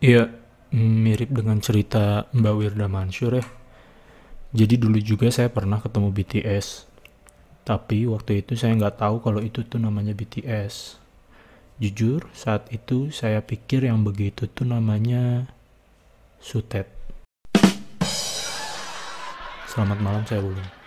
Iya, mirip dengan cerita Mbak Wirda Mansur ya. Jadi dulu juga saya pernah ketemu BTS. Tapi waktu itu saya nggak tahu kalau itu tuh namanya BTS. Jujur, saat itu saya pikir yang begitu tuh namanya Sutet. Selamat malam, saya ulang.